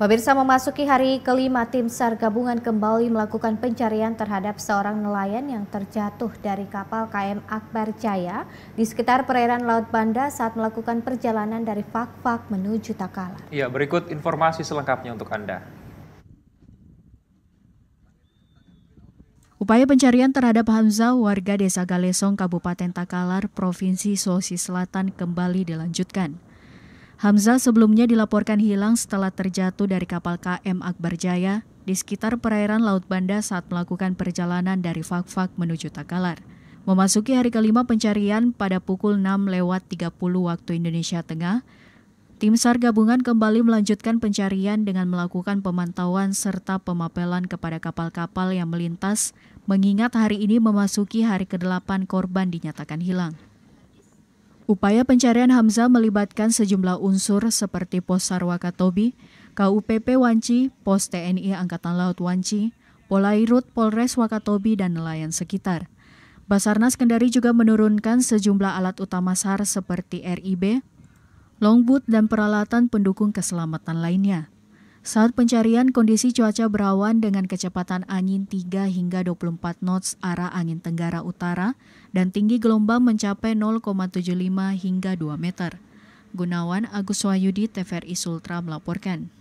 Pemirsa memasuki hari kelima tim SAR gabungan kembali melakukan pencarian terhadap seorang nelayan yang terjatuh dari kapal KM Akbar Jaya di sekitar perairan Laut Banda saat melakukan perjalanan dari Fak-Fak menuju Takalar. Ya, berikut informasi selengkapnya untuk Anda. Upaya pencarian terhadap Hamzah warga Desa Galesong, Kabupaten Takalar, Provinsi Sulawesi Selatan kembali dilanjutkan. Hamzah sebelumnya dilaporkan hilang setelah terjatuh dari kapal KM Akbar Jaya di sekitar perairan Laut Banda saat melakukan perjalanan dari Fakfak menuju Takalar. Memasuki hari kelima pencarian pada pukul 6 lewat 30 waktu Indonesia Tengah, Tim SAR gabungan kembali melanjutkan pencarian dengan melakukan pemantauan serta pemapelan kepada kapal-kapal yang melintas, mengingat hari ini memasuki hari ke-8 korban dinyatakan hilang. Upaya pencarian Hamzah melibatkan sejumlah unsur seperti Pos Sarwakatobi, KUPP Wanci, Pos TNI Angkatan Laut Wanci, Polairut Polres Wakatobi, dan nelayan sekitar. Basarnas Kendari juga menurunkan sejumlah alat utama SAR seperti RIB, longboot, dan peralatan pendukung keselamatan lainnya. Saat pencarian, kondisi cuaca berawan dengan kecepatan angin 3 hingga 24 knots arah angin tenggara utara dan tinggi gelombang mencapai 0,75 hingga 2 meter. Gunawan Agus Wahyudi TVRI Sultra melaporkan.